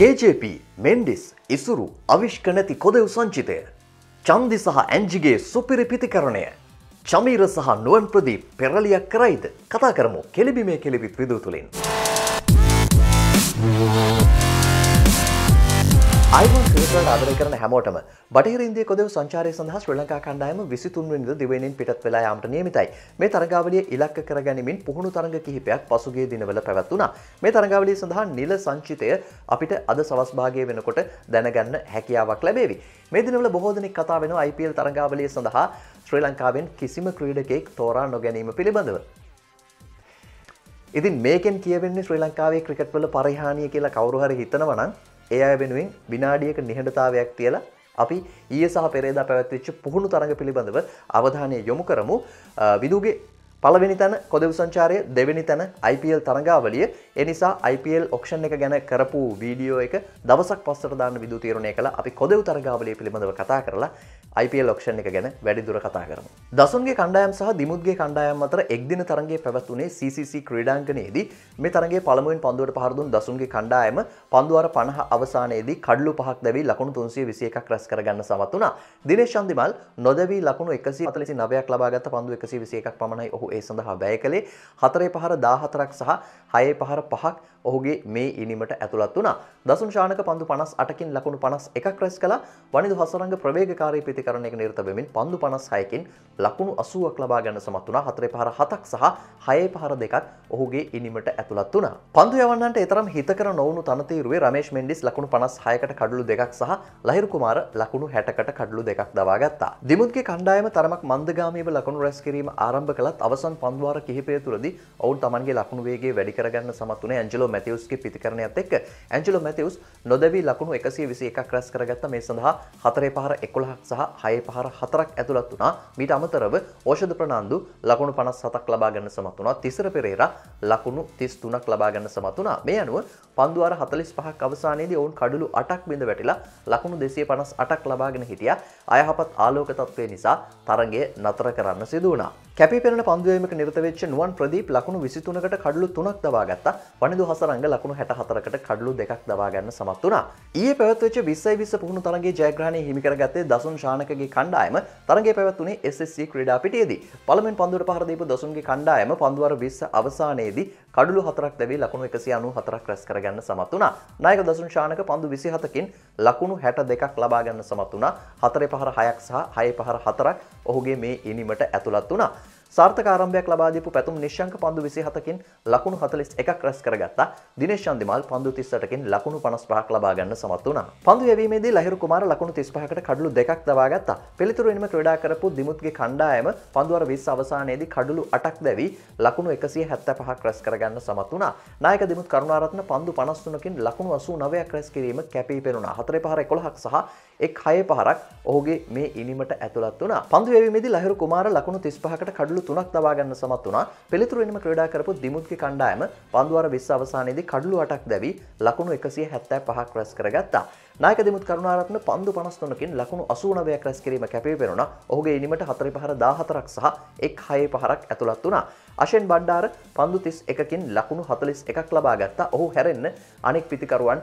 KJP Mendis ඉසුරු අවිශ්ක නැති කොදෙව් සංචිතය චන්දි සහ ඇන්ජිගේ සුපිරි පිතිකරණය චමීර සහ නුවන් ප්‍රදී පෙරලියක් කරයිද කතා කරමු කෙලිබි මේ කෙලිබිත් විදූ තුළින්. අයිවන් ක්‍රිස්ට ආදරය කරන හැමෝටම බටහිර ඉන්දිය කොදව සංචාරය සඳහා ශ්‍රී ලංකා කණ්ඩායම විසිතුන්වෙනිද දිවෙනෙන් පිටත් වෙලා යාමට නියමිතයි. මේ තරගාවලිය ඉලක්ක කරගැනීමෙන් පුහුණු තරඟ කිහිපයක් පසුගිය දිනවල පැවැත්වුණා. මේ තරගාවලිය සඳහා නිල සංචිතය අපිට අද සවස් භාගය වෙනකොට දැනගන්න හැකියාවක් ලැබේවි. මේ දිනවල බොහෝ දෙනෙක් කතා වෙනවා IPL තරගාවලිය සඳහා ශ්‍රී ලංකාවෙන් කිසිම ක්‍රීඩකයෙක් තෝරා නොගැනීම පිළිබඳව. ඉතින් මේකෙන් කියවෙන්නේ ශ්‍රී ලංකාවේ ක්‍රිකට්වල පරිහානිය කියලා කවුරුහරි හිතනවනම් ඒ අය වෙනුවෙන් විනාඩියක නිහඬතාවයක් තියලා අපි ඊය සහ පෙරේදා පැවැත්විච්ච පුහුණු තරඟ පිළිබඳව අවධානය යොමු කරමු විදුගේ පළවෙනි තැන කොදව සංචාරය දෙවැනි තැන IPL තරඟාවලිය එනිසා IPL ඔක්ෂන් එක ගැන කරපු වීඩියෝ එක දවසක් පස්සට දාන්න විදු තීරණය කළ අපි කොදව තරගාවලිය පිළිබඳව කතා කරලා IPL ලක්ෂණ එක ගැන වැඩිදුර කතා කරන. දසුන්ගේ කණ්ඩායම් සහ දිමුත්ගේ කණ්ඩායම් අතර එක්දින තරගේ පැවැත්වුණේ CCC ක්‍රීඩාංගනයේදී මේ තරගේ පළමුුවෙන් පන්දුවට පහරදුන් දසුන්ගේ කණ්ඩායම පන්දුවර පණහ අවසානයේදී කඩලු පහක් දැවී ලකුණු තුන්සේ විසි එකක් රැස් කරගන්න සමත් වුණා දිනේශන්දිමල් නොදවී ලකුණු එකසි අතලෙසි නවයක් ලබාගත පන්දු එකසි විසි එකක් පමණයි ඔහු ඒ සඳහා බෑ කළේ හතරේ පහර දාහතරක් සහ හයේ පහර පහක් ඔහුගේ මේ ඉනිමට ඇතුළත් වුණා දසුන් ශානක පන්දු පනස් අටකින් ලකුණු පනස් එකක් රැස් කළ වනිදු හසරංග ප්‍රවේගකාරී පිත නියුක්තිකරණයක නිරත වෙමින් පන්දු පනස් හයකින් ලකුණු අසුවක් ලබා ගන්න සමත් වුණා හතරේ පහර හතක් සහ හයේ පහර දෙකක් ඔහුගේ ඉනිමට ඇතුළත් වුණා. පන්දු යවන්නන්ට එතරම් හිතකර නොවුණු තනතීරුවේ රමේෂ් මෙන්ඩිස් ලකුණු 56කට කඩළු දෙකක් සහ ලහිරු කුමාර ලකුණු 60කට කඩළු දෙකක් දවා ගත්තා. දිමුත්ගේ කණ්ඩායම තරමක් මන්දගාමීව ලකුණු රැස් කිරීම ආරම්භ කළත් අවසන් පන්දුවාර කිහිපය තුලදී ඔවුන් තමන්ගේ ලකුණු වේගය වැඩි කරගන්න සමත් වුණේ ඇන්ජලෝ මැතිවුස්ගේ පිතිකරණයත් එක්ක. ඇන්ජලෝ මැතිවුස් නොදැවී ලකුණු 121ක් රැස් කරගත්ත මේ සඳහා හතරේ පහර 11ක් සහ හය පහර හතරක් ඇතුළත් වනා මීට අමතරව ඕෂධ ප්‍රනාන්දු ලකුණු පනස් සතක් ලබාගන්න සමත් වනා තිසර පෙරේර ලකුණු තිස් තුනක් ලබාගන්න සමත් වනා මේ අනුව පන්දුවර හතලිස් පහක් අවසානයේදී ඔවුන් කඩුළු අටක් බිඳ වැටිලා ලකුණු දෙසේ පනස් අටක් ලබාගෙන හිටිය අයහපත් ආලෝක තත්ත්වය නිසා තරගේ නතර කරන්න සිදුවනා. කැපිපෙන පන්දුවීමක නිර්තවෙච්ච නුවන් ප්‍රදීප් ලකුණු විසිතුනකට කඩලු තුනක් දවා ගත්ත පනිදු හසරංග ලකුණු හැට හතරකට කඩලු දෙකක් දවා ගන්න සමත් වුණා ඒ පැවත්වෙච් විස්සයි විස්ස පුහුණු තරගේ ජයග්‍රහණය හිමිකරගත්තේ දසුන් ශානකගේ කණ්ඩායම තරගේ පැවත්වනේ SSC ක්‍රඩා පිටේදී පළමෙන් පන්දුවට පහරදීපු දසුන්ගේ කණ්ඩායම පන්දුවර විස්ස අවසානයේදී කඩලු හතරක් දැවී ලකුණු එකසි අනු හතරක් රැස් කරගන්න සමත් වුණා නායක දසුන් ශානක පන්දු විසි හතකින් ලකුණු හැට දෙකක් ලබාගන්න සමත් වුණා හතරේ පහර හයක් සහ හය පහර හතරක් ඔහුගේ මේ ඉනිමට ඇතුළත් වුණා සාර්ථකාරම්භයක් ලබාදපු පැතුම් නිශ්ංක පන්දු විසිහතකින් ලකුණු හතලිස් එකක් රැස් කරගත්තා දිනේශන්දිමල් පන්දු තිස්සටකින් ලකුණු පනස් පහක් ලබාගන්න සමත් වුණා පන්දු ඇවීමේද ලහිරු කුමාර ලකුණු තිස්පහකට කඩලු දෙකක් දවාගත්තා පිළිතුරුවනිම ක්‍රඩා කරපු දිමුත්ගේ කණ්ඩායම පන්දුවර විස් අවසානයේදී කඩලු අටක් දැවී ලකුණු එකසිය හැත්ත පහක් රැස් කරගන්න සමත් වුණා නායක දිමුත් කරුණාරත්න පන්දු පනස්තුනකින් ලකුණු අසූ නවයක් රැස් කිරීම කැපී පෙනුණා හතර පහර කොළහක් සහ එක් හය පහරක් ඔහුගේ මේ ඉනිමට ඇතුළත් වන පන්දුවවිදි ලහර කුමාර ලකුණු තිස්පහකට කඩලු තුනක් තබාගන්න සමත් වනා පෙළිතුර එනිම ක්‍රඩා කරපු දිමුත්ක කණ්ඩායම පන්දුවර විස් අවසානයේදී කඩලු අටක් දැවී ලකුණු එකසිය හැත්තෑ පහක් රැස් කරගත්තා නායක දෙමුත් කරුණාරත්න පන්දු පනස්තුනකින් ලකුණු අසූනවයක් රැස් කිරීම කැපේ පෙනුණ ඔහුගේ ඉනිමට හතරි පහර දාහතරක් සහ එක් හයේ පහරක් ඇතුළත් වුණා අශෙන් බණ්ඩාර පන්දු තිස් එකකින් ලකුණු හතලිස් එකක් ලබාගත්තා ඔහු හැරෙන්න අනෙක් පිතිකරුවන්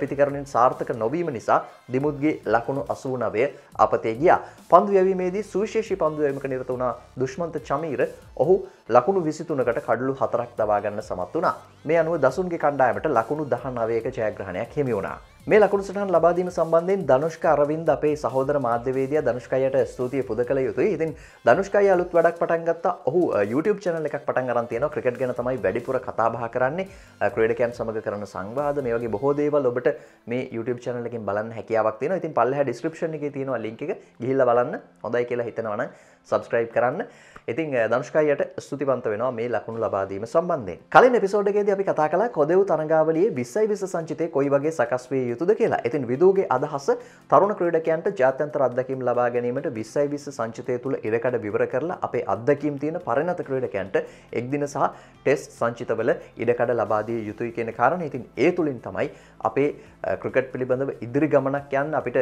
පිතිකරණින් සාර්ථක නොවීම නිසා දිමුත්ගේ ලකුණු අසූනවය අපතේ ගියා. පන්දු යැවීමේදී සුවිශේෂි පන්දුවයමක නිරත වුණා දුෂ්මන්ත චමීර ඔහු ලකුණු විසිතුනකට කඩලු හතරක් දවාගන්න සමත් වනා මේ අනුව දසුන්ගේ කණ්ඩායමට ලකුණු දහනවයක ජයග්‍රහණයක් හිමිවුණා මේ ලකුණු සටහන් ලබාදීම සම්බන්ධයෙන් දනුෂ්ක අරවින්ද අපේ සහෝදර මාධ්‍යවේදිය දනුෂ්කයට ස්තුතිය පුද කළ යුතුයි ඉතින් දනුෂ්කයි අලුත් වැඩක් පටන්ගත්ත ඔහු YouTube චනල එකක් පටන් අරන්තියන ක්‍රිකට් ගැන තමයි වැඩිපුර කතාබහ කරන්නේ ක්‍රඩකෑම් සමඟ කරන සංවාද මේ වගේ බොහෝ දේවල් ඔබට මේ YouTube චනලකින් බලන්න හැකියාවක් තියෙන ඉතින් පල්ලහ ඩිස්ක්‍රපෂණ එක තියෙනවා ලිංක එක ගිහිල්ල බලන්න හොඳයි කියලා හිතනවන සබස්ක්‍රයිබ් කරන්න ඉතින් දනුෂ්කයියට ස්තුති ස්තුතිවන්ත වෙනවා මේ ලකුණු ලබා දීම සම්බන්ධයෙන්. කලින් එපිසෝඩ් එකේදී අපි කතා කළා කොදෙව් තරඟාවලියේ 20යි 20 සංචිතේ කොයි වගේ සකස් විය යුතුද කියලා. ඉතින් විදුගේ අදහස තරුණ ක්‍රීඩකයන්ට ජාත්‍යන්තර අත්දැකීම් ලබා ගැනීමට 20යි 20 සංචිතය තුල ඉරකඩ විවර කරලා අපේ අත්දැකීම් තියෙන පරිණත ක්‍රීඩකයන්ට එක්දින සහ ටෙස්ට් සංචිතවල ඉඩකඩ ලබා දිය යුතුයි කියන කාරණේ ඉතින් ඒ තුලින් තමයි අපේ ක්‍රිකට් පිළිබඳව ඉදිරි ගමනක් යන්න අපිට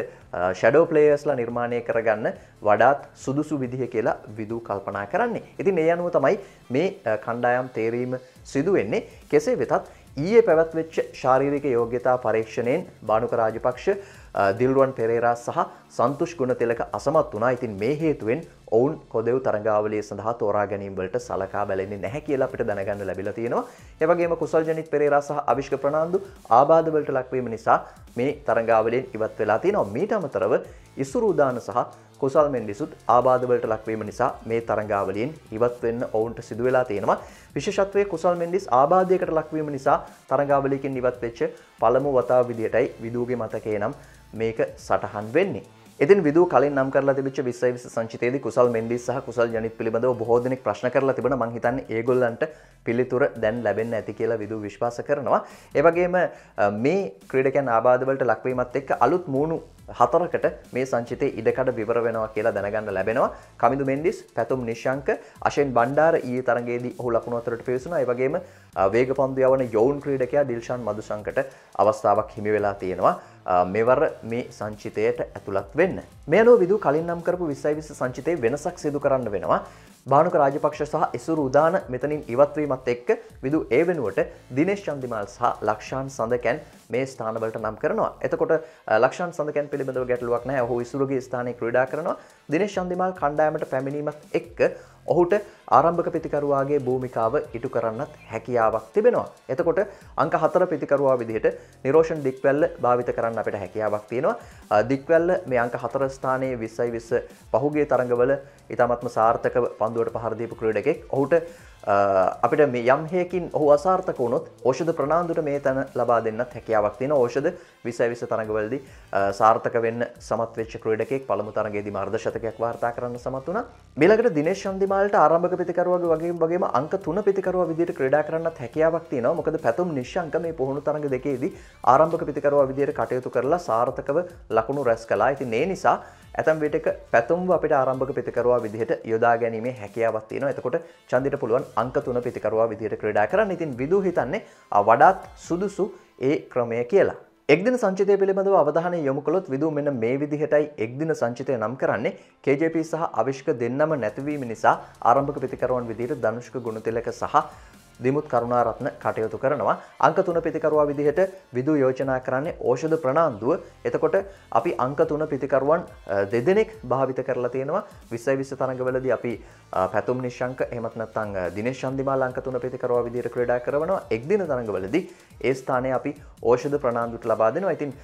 ෂඩෝ ප්ලේයර්ස්ලා නිර්මාණය කරගන්න වඩාත් සුදුසු විදිහ කියලා විදූ කල්පනා කරන්නේ. ඉතින් ඒ අනුව තමයි මේ කණ්ඩායම් තේරීම සිදුවෙන්නේ කෙසේ වෙතත් ඊයේ පැවැත්වෙච්ච ශාරීරික යෝග්‍යතා පරීක්ෂණයෙන් බානුක රාජපක්ෂ දිල්ුවන් පෙරේරා සහ සන්තුෂ් ගුණතිලක අසමත් වනා ඉතින් මේ හේතුවෙන් ඔවුන් කොදෙව් තරගාවලිය සඳහා තෝරා ගැනීම්වලට සලකා බැලෙන්නේ නැහැ කියලා අපිට දැනගන්න ලැබිලා තියෙනවා. ඒ වගේම කුසල් ජනිත් පෙරේරා සහ අවිෂ්ක ප්‍රනාන්දු ආබාධවලට ලක්වීම නිසා මේ තරගාවලියෙන් ඉවත් වෙලා තියෙනවා. මීට අමතරව ඉසුරුදාන සහ කුසල් මෙන්ඩිසුත් ආබාධවලට ලක්වීම නිසා මේ තරංගාවලින් ඉවත් වෙන්න ඔවුන්ට සිදුවෙලා තියෙනවා විශෂත්වය කුසල් මෙන්ඩිස් ආබාධයකට ලක්වීම නිසා තරංගාවලිකින් නිවත් වෙච්ච පළමු වතාව විදිහටයි විදූගේ මතකේ නම් මේක සටහන් වෙන්නේ ඉතින් විදු කලින් නම් කරලා තිබිච්ච 20 20 සංචිතයේදී කුසල් මෙන්ඩිස් සහ කුසල් ජනිත් පිළිබඳව බොහෝ දෙනෙක් ප්‍රශ්න කරලා තිබුණා මං හිතන්නේ ඒගොල්ලන්ට පිළිතුර දැන් ලැබෙන්න ඇති කියලා විදු විශ්වාස කරනවා. ඒ වගේම මේ ක්‍රීඩකයන් ආබාධ වලට ලක්වීමත් එක්ක අලුත් මූණු හතරකට මේ සංචිතේ ඉඩකඩ විවර වෙනවා කියලා දැනගන්න ලැබෙනවා කමිදු මෙන්ඩිස් පැතුම් නිශංක අශෙන් බණ්ඩාර ඊ තරගේදී ඔහු ලකුණු අතරට පිවිසුනා ඒ වගේම වේග පන්දු යවන යෝන් ක්‍රීඩකයා ඩිල්ෂාන් මදුසංකට අවස්ථාවක් හිමි වෙලා තියෙනවා මෙවර මේ සංචිතයට ඇතුළත් වෙන්න. මේ අනුව විදු කලින් නම් කරපු 2020 සංචිතේ වෙනසක් සිදු කරන්න වෙනවා. භානුක රාජපක්ෂ සහ ඉසුරු උදාන මෙතනින් ඉවත්වීමත් එක්ක විදු ඒ වෙනුවට දිනේශ් චන්දිමල් සහ ලක්ෂාන් සඳකැන් මේ ස්ථානවලට නම් කරනවා. එතකොට ලක්ෂාන් සඳකැන් පිළිබඳව ගැටලුවක් නෑ ඔහු ඉසුරුගේ ස්ථානය ක්‍රීඩා කරනවා දිනේශ් චන්දිමල් කණ්ඩායමට පැමිණීමත් එක්ක ඔහුට ආරම්භක පිතිකරුවාගේ භූමිකාව ඉටු කරන්නත් හැකියාවක් තිබෙනවා. එතකොට අංක හතර පිතිකරවා විදිහට නිරෝෂන් දික්වැල්ල භාවිත කරන්න අපට හැකියාවක් තියෙනවා දික්වැල්ල මේ අංක හතර ස්ථානයේ විස්සයි විස්ස පහුගේ තරඟවල ඉතාමත්ම සාර්ථක පන්දුවට පහරදීපු ක්‍රඩකෙක් ඔහුට අපිට මේ යම් හයකින් ඔහු අසාර්ථක වුණොත් ෂධ ප්‍රනාාන්දුට මේ තැන ලබා දෙන්නත් හැකියාවක් තින ඕෂධ විස විස තනගවලදි සාර්ථක වෙන්න සමත්වෙච් ක්‍රඩකෙක් පළමු තරගේදී මාර්දශතකයක් වාර්තා කරන්න සමත් වන බෙලකට දිනේශන්දිමාලට ආරම්භ පිතිකරුවගේ වගේ වගේ අංක තුන පිතිකරුව විදිට ක්‍රඩා කරන්න හැකියාවක් තින මොකද පැතුම් නිශ්ංක මේ පුහුණු තරග දෙකේදී ආරම්භක පිතිකරුව විදියට කටයුතු කරලා සාර්ථකව ලකුණු රැස් කලා ඇති ඒ නිසා ඇතම් වෙටක පැතුම් අපට ආරම්භක පිතිකරවා විදිහට යොදා ගැනීමේ හැකියාවත්තින එතකොට චන්දිට පුළුවන් අංක තුන පිතිකරවා විදියට ක්‍රඩා කරන්න ඉතින් විදු හිතන්නේ වඩාත් සුදුසු ඒ ක්‍රමය කියලා එක්දින සංචිතය පිළිබඳව අවධානය යොමු කළොත් විදු මෙන්න මේ විදිහටයි එක්දින සංචිතය නම් කරන්නේ KJP සහ අවිශ්ක දෙන්නම නැතිවීම නිසා ආරම්භක ප්‍රතිකරුවන් විදිහට ධනුෂ්ක ගුණතිලක සහ දිමුත් කරුණාරත්න කටයුතු කරනවා අංක තුන පිතිකරවා විදිහට විදු යෝජනා කරන්නේ ඕෂධ ප්‍රනාන්දුව එතකොට අපි අංක තුන පිතිකරුවන් දෙදෙනෙක් භාවිත කරලා තියෙනවා විස්සයි විස්ස තනගවලද අපි පැතුම් නිශංක එමත්නත්තං දින ශන්දිමා ලංක තුන පිතිකරවා විදිර ක්‍රඩා කරනවා එක්දින තනගවලදී ඒ ස්ථානය අපි ඕෂධ ප්‍රනාන්දුට ලබා දෙනවා ඉතින්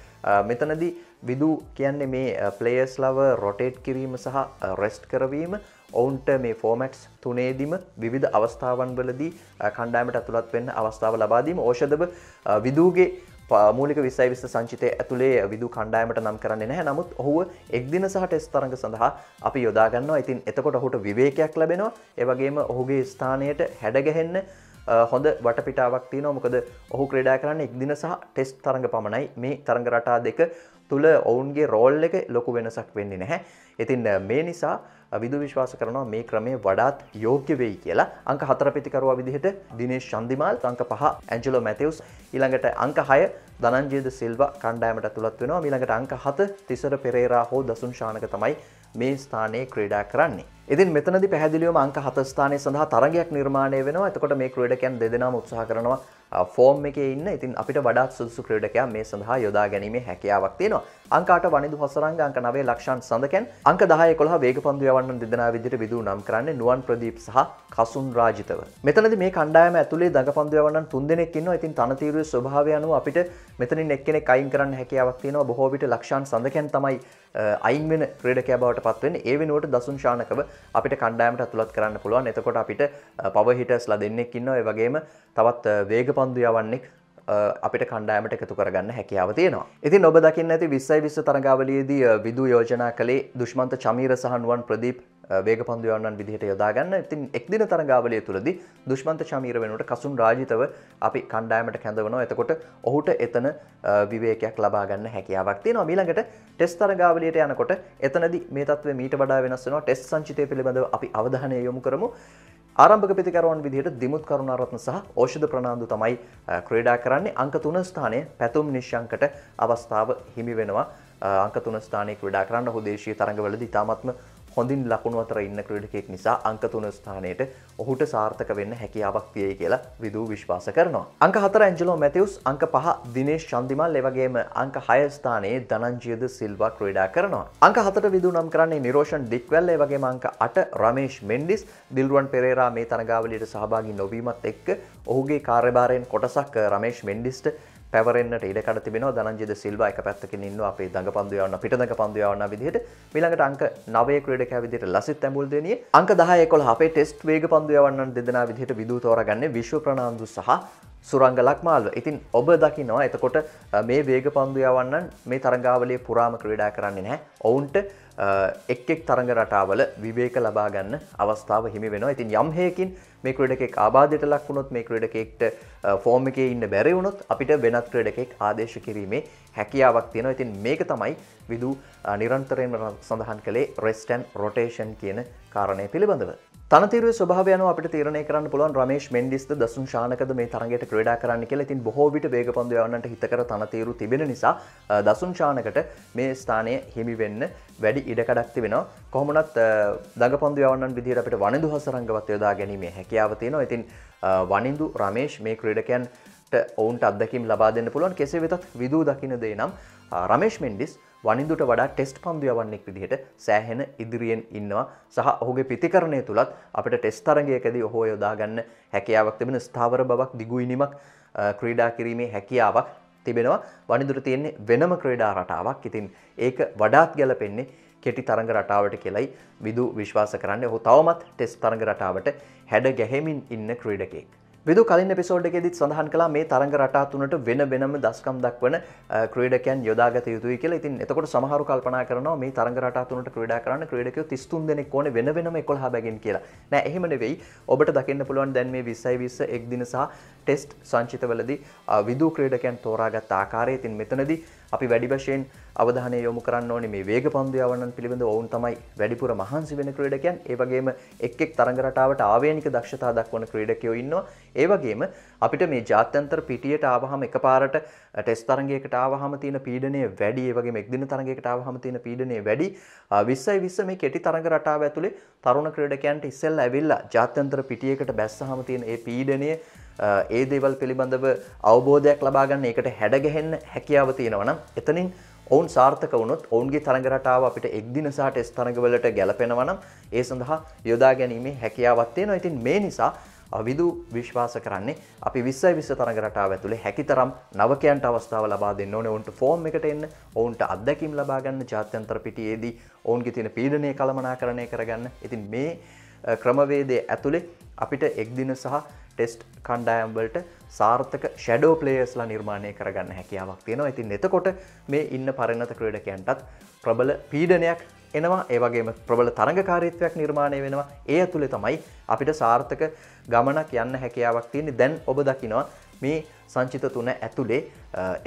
මෙතනදී විදු කියන්නේ මේ පලේස් ලව රොටේට් කිරීම සහ රෙස්ට් කරවීම ඔවුන්ට මේ ෆෝමට්ස් තුනේදිම විධ අවස්ථාවන් වලදී කණ්ඩාමට ඇතුළත් වෙන්න අවස්ථාව ලබාදීම ඕෂදව විදූගේ මූලික විසයි විස සංචිතය ඇතුළේ විදු කණ්ඩායමට නම් කරන්නේ නැහැ නමුත් ඔහුව එක්දින සහ ටෙස් තරඟ සඳහා අපි යොදාගන්නවා ඉතින් එතකොට ඔහුට විවේකයක් ලැබෙනවා ඒවගේම ඔහුගේ ස්ථානයට හැඩගැහෙන්න හොඳ වටපිටාවක් තියෙන මොකද ඔහු ක්‍රඩා කරන්න එක්දින සහ ටෙස් තරඟ පමණයි මේ තරඟ රටා දෙක තුළ ඔවුන්ගේ රෝල් එක ලොකු වෙනසක් වෙන්නේ නැහැ. ඉතින් මේ නිසා විදු විශ්වාස කරනවා මේ ක්‍රමේ වඩාත් යෝග්‍ය වෙයි කියලා අංක හතරපිතිකරවා විදිහට දිනේ ශන්දිමාල් අංක පහ ඇන්ජලෝ මැතවස් ඉළඟට අංක හය දනන්ජේද සිල්ව කණ්ඩෑමට තුළත් වෙනවා මිළඟට අංක හත තිසර පෙරේරා හෝ දසුන් ශානක තමයි මේ ස්ථානයේ ක්‍රීඩා කරන්නේ. ඉතින් මෙතනදි පැහැදිලිවම අංක හත ස්ථානය සඳහා තරගයක් නිර්මාණය වෙනවා එතකොට මේ ක්‍රීඩකයන් දෙදෙනම උත්සාහ කරනවා ෆෝර්ම් එක ඉන්න ඉතින් අපිට වඩාත් සුදුසු ක්‍රීඩකයා මේ සඳහා යොදා ගැනීමේ හැකියාවක් තියෙනවා. අංකාට වනිදු හසරංග අංක නවේ ලක්ෂාන් සඳකැන් අංක දහය කොළහ වේග පන්දු යවන්න කණ්ඩායම් දෙදනා විදිට විදූ නම් කරන්නේ නුවන් ප්‍රදීප් සහ කසුන් රාජිතව. මෙතනද මේ කණ්ඩායම ඇතුළේ දඟ පන්දුවන්න තුන්දෙනෙක්කින්න ඉතින් තනතීරුවේ ස්වභාවයනු අපිට මෙතනින් එක්කෙනෙ කයින් කරන්න හැකියාවක් තියෙනවා බොහෝවිට ලක්ෂාන් සඳකැන් තමයි අයින් වෙන ක්‍රඩකෑ බවට පත්වෙන් ඒ වෙනුවට දසුන් ශානකව අපිට කණ්ඩායමට ඇතුළත් කරන්න පුළුවන් එතකොට අපිට පවහිටස්ලා දෙන්නෙක් ඉන්නවා ඒ වගේම තවත් වේග පන්දු යවන්නෙක් අපිට කණ්ඩායමට එකතු කරගන්න හැකියාව තියෙනවා. ඉතින් ඔබ දකින්න ඇති විස්සයි විස්ස තරගාවලියේදී විදු යෝජනා කළේ දුෂ්මන්ත චමීර සහන්ුවන් ප්‍රදීප් වේග පන්දුයන්නන් විදිහට යොදාගන්න ඉතින් එක්දින තරගාවලය තුළදි දුෂ්මන්ත චමීර වෙනට කසුන් රාජිතව අපි කණ්ඩායමට කැඳවනවා එතකොට ඔහුට එතන විවේකයක් ලබාගන්න හැකියාවක් තියෙනවා මීළඟට ටෙස් තරගාවලයට යනකොට එතනදි මේ තත්ව මීට වඩා වෙනස්සෙනවා ටෙස් සංචිතය පිළිබඳව අපි අවධානය යොමු කරමු ආරම්භක පිතිකරුවන් විදිහට දිමුත් කරුණාරත්න සහ ඖෂධ ප්‍රනාන්දු තමයි ක්‍රීඩා කරන්නේ අංක තුන ස්ථානය පැතුම් නිශ්ශංකට අවස්ථාව හිමි වෙනවා අංක තුන ස්ථානයේ ක්‍රීඩා කරන්න හොදේශීය තරඟවලදී ඉතාමත්ම හොඳින් ලකුණු අතර ඉන්න ක්‍රඩිකෙක් නිසා අංක තුන ස්ථානයට ඔහුට සාර්ථක වෙන්න හැකියාවක් තියයි කියලා විදූ විශ්වාස කරනවා. අංක හතර ඇන්ජලෝ මැතිවස් අංක පහ දිනේශ් චන්දිමල් එවගේම අංක හයස්ථානයේ දනංජියද සිල්වා ක්‍රඩා කරනවා. අංක හතට විදු නම් කරන්නේ නිරෝෂන් ඩික්වැල්ල වගේ අංක අට රමේෂ් මෙන්ඩිස් දිල්ුවන් පෙරේරා මේ තනගාවලට සහභාගි නොවීමත් එක්ක ඔහුගේ කාර්යභාරයෙන් කොටසක් රමේෂ් මෙන්ඩිස්ට පැවරෙන්න්නට ඉඩකට තිබෙන දනජද සිල්වා එක පැත්තකින් ඉන්න අපේ දඟ පන්දුයවන්න පිටඳක පන්දුයවන්න විදිහට විළඟට අංක නවේ ක්‍රඩක විදිට ලසිත් ඇමුල්දනිය අංක දහයකොල් අපේ ටෙස්ට් වේග පන්දුයවන්න දෙදෙන විදිහට විදූ තෝරගන්න විශ්ව ප්‍රනාාන්දු සහ සුරංග ලක්මාල්ව ඉතින් ඔබ දකිනවා එතකොට මේ වේග පන්දුයවන්නන් මේ තරංගාවලේ පුරාම ක්‍රඩා කරන්නේ නෑ ඔවුන්ට එක්ෙක් තරඟ රටාවල විවේක ලබාගන්න අවස්ථාව හිමි වෙන ඉතින් යම්හයකින් මේ ක්‍රඩකෙක් ආබාධයට ලක්වුණොත් මේ ක්‍රඩකෙක්ට ෆෝර්ම එක ඉන්න බැරිවුණොත් අපිට වෙනත් ක්‍රඩකෙක් ආදේශ කිරීමේ හැකියාවක් තියෙන ඉතින් මේක තමයි විදු නිරන්තරයෙන්ම සඳහන් කළේ රෙස්ටන් රොටේෂන් කියන කාරණය පිළිබඳව තනතිරුව ස්වභාවයන අපට තීරණය කරන්න පුළුවන් රමේෂ් මෙන්ඩිස්ද දසුන් ශානකද මේ තරගයට ක්‍රඩා කරන්න කියලා ඉතින් බොහෝවිට වේග පන්දු යවන්නට හිතකර තනතීරු තිබෙන නිසා දසුන් ශානකට මේ ස්ථානය හිමි වෙන්න වැඩි ඉඩකඩක් තිබෙනවා කොහොමනත් දඟ පන්දු යවන්නන් විදිහට අපට වනිදු හසරංගවත් යොදා ගැනීමේ හැකියාව තියෙනවා ඉතින් වනිදු රමේෂ් මේ ක්‍රීඩකයන්ට ඔවුන්ට අදකින් ලබා දෙන්න පුළුවන් කෙසේ වෙතත් විදූ දකින දේ නම් රමේෂ් මෙන්ඩිස් වනිදුට වඩා ටෙස්ට් පන්දු යවන්නෙක් විදිහට සෑහෙන ඉදිරියෙන් ඉන්නවා සහ ඔහුගේ පිතිකරණය තුළත් අපට ටෙස් තරගයකදී ඔහෝ යොදාගන්න හැකියාවක් තිබෙන ස්ථාවර බවක් දිගුයිනිමක් ක්‍රීඩා කිරීමේ හැකියාවක් තිබෙනවා වනිදුර තියෙන්නේ වෙනම ක්‍රීඩා රටාවක් ඉතින් ඒක වඩාත් ගැලපෙන්නේ කෙටි තරඟ රටාවට කෙලයි විදු විශ්වාස කරන්න ඔහු තවමත් ටෙස් තරඟ රටාවට හැඩ ගැහෙමින් ඉන්න ක්‍රීඩකෙක්. විදු කලින් පිසෝඩ්ගෙදත් සඳහන් කලා මේ තරග රටාතුනට වෙන වෙනම දස්කම් දක්වන ක්‍රඩකයන් යොදාගත යුතුයි කියලා ඉතින් එතකොට සමහරු කල්පනා කරන මේ තරග රටාතුනට ක්‍රඩා කරන්න ක්‍රඩක තිස්තුන් දෙනෙක් ඕන වෙන වෙනම එකොල් හැබැගින් කියලා නෑ එහෙම නෙවෙයි ඔබට දකින්න පුළුවන් දැන් මේ විස්සයි විස්ස එක් දිනසා ටෙස්ට් සංචිතවලදී විදු ක්‍රඩකයන් තෝරාගත් ආකාරය ඉතින් මෙතනදී අපි වැඩි වශයෙන් අවධානය යොමු කරන්න ඕනේ මේ වේග පන්දුයාවනන් පිළිබඳ ඔවුන් තමයි වැඩිපුර මහන්සි වෙන ක්‍රීඩකයන්. ඒ වගේම එක් එක් තරඟ රටාවට ආවේනික දක්ෂතා දක්වන ක්‍රීඩකයෝ ඉන්නවා. ඒ වගේම අපිට මේ ජාත්‍යන්තර පිටියට ආවහම එකපාරට ටෙස්ට් තරඟයකට ආවහම තියෙන පීඩනය වැඩි. ඒ වගේම එක් දින තරඟයකට ආවහම තියෙන පීඩනය වැඩි. 20යි 20 මේ කෙටි තරඟ රටාව ඇතුලේ තරුණ ක්‍රීඩකයන්ට ඉස්සෙල්ලා ඇවිල්ලා ජාත්‍යන්තර පිටියකට බැස්සහම තියෙන ඒ පීඩනය ඒ දේවල් පිළිබඳව අවබෝධයක් ලබාගන්න ඒකට හැඩගැහෙන්න හැකියාව තියෙනවනම් එතනින් ඔවුන් සාර්ථක වුණොත් ඔවුන්ගේ තරගරටාව අපිට එක්දින සහ ටෙස්ට් තරඟවලට ගැලපෙනවනම් ඒ සඳහා යොදා ගැනීමේ හැකියාවක් තියෙනවා. ඉතින් මේ නිසා අවිදු විශ්වාස කරන්නේ අපි 20යි 20 තරඟරටාව ඇතුලේ හැකිතරම් නවකයන්ට අවස්ථාව ලබා දෙන්න ඕනේ. ඔවුන්ට ෆෝම් එකට එන්න, ඔවුන්ට අත්දැකීම් ලබා ගන්න, ජාත්‍යන්තර පිටියේදී ඔවුන්ගේ තියෙන පීඩනය කළමනාකරණය කරගන්න. ඉතින් මේ ක්‍රමවේදය ඇතුලේ අපිට එක්දින සහ ටෙස්ට් කණ්ඩායම්වලට සාර්ථක ෂඩෝ පලේස්ලා නිර්මාණය කරගන්න හැකියාවක් තියෙනවා ඉතින් එතකොට මේ ඉන්න පරණත ක්‍රඩකයන්ටත් ප්‍රබල පීඩනයක් එනවා ඒවගේම ප්‍රබල තරඟකාරීත්වයක් නිර්මාණය වෙනවා ඒ ඇතුළේ තමයි අපිට සාර්ථක ගමනක් යන්න හැකියාවක් තියන්නේ දැන් ඔබ දකිනවා මේ සංචිත තුන ඇතුළේ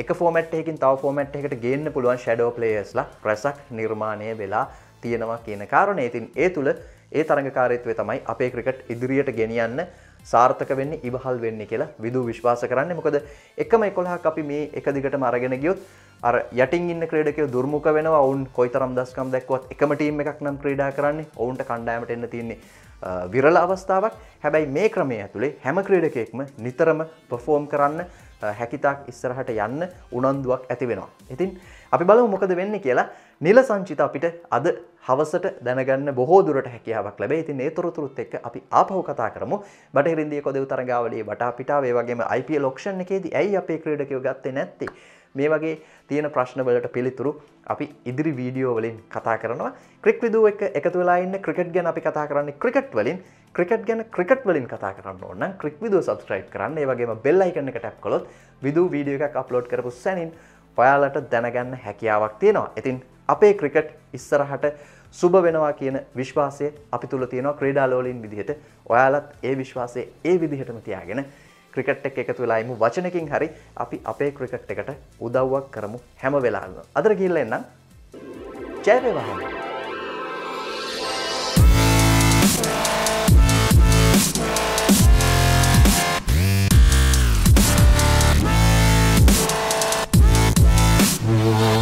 එක ෆෝමට්හකින් තව ෆෝමට් එකට ගේන්න පුළුවන් ෂඩෝ පලේස්ලා ප්‍රසක් නිර්මාණය වෙලා තියෙනවා කියන කාරණය ඉතින් ඒ තුළ ඒ තරඟකාරීත්වය තමයි අපේ ක්‍රිකට් ඉදිරියට ගෙනියන්න සාර්ථක වෙන්නේ ඉවහල් වෙන්නේ කියලා විදූ විශ්වාස කරන්නේ මොකද එකම එකොළහක් අපි මේ එක දිගටම අරගෙන ගියොත් අර යටින් ඉන්න ක්‍රඩකය දුර්මුක වෙනවා ඔවුන් කොයි තරම් දස්කම් දැක්වත් එකම ටීම් එකක් නම් ක්‍රඩා කරන්නේ ඔවුන්ට කණ්ඩායමට එන්න තින්නේ විරල අවස්ථාවක් හැබැයි මේ ක්‍රමය ඇතුළේ හැම ක්‍රඩකයෙක්ම නිතරම පොෆෝම් කරන්න හැකිතාක් ඉස්සරහට යන්න උනන්දුවක් ඇති වෙනවා. ඉතින් අපි බලමු මොකද වෙන්න කියලා නිල සංචිත අපිට අද හවසට දැනගන්න බොහෝදුරට හැකියාවක් ලැබේ ඉතින් ඒ තොරතුරුත් එක්ක අපි ආපහු කතා කරමු බටහිරින්දිය කොදෙව් තරගාවලියේ වටා පිටාව ඒ වගේම IPL ඔක්ෂන් එකේදී ඇයි අපේ ක්‍රීඩකයෝ ගත්තේ නැත්තේ මේ වගේ තියෙන ප්‍රශ්නවලට පිළිතුරු අපි ඉදිරි වීඩියෝ වලින් කතා කරනවා ක්‍රික් විදුව එක එකතු වෙලා ඉන්න ක්‍රිකට් ගැන අපි කතා කරන්නේ ක්‍රිකට් වලින් ක්‍රිකට් ගැන ක්‍රිකට් වලින් කතා කරන්න ඕන ක්‍රික් විදුව සබස්ක්‍රයිබ් කරන්න ඒවගේ බෙල්ල එකන්න එක ටැප් කළොත් විදූ වීඩියෝ එකක් අප්ලෝඩ් කරපු සැනින් ඔයාලට දැනගන්න හැකියාවක් තියෙනවා ඉතින් අපේ ක්‍රිකට් ඉස්සරහට සුබ වෙනවා කියන විශ්වාසය අපි තුළ තියෙනවා ක්‍රීඩාලෝලින් විදිහට ඔයාලත් ඒ විශ්වාසය ඒ විදිහටම තියාගෙන ක්‍රිකට් එක එකතු වෙලා ඉමු වචනකින් හරි අපි අපේ ක්‍රිකට් එකට උදව්වක් කරමු හැම වෙලාම අදර ගිල්ල එන්නම් ජයවේවාහම Whoa.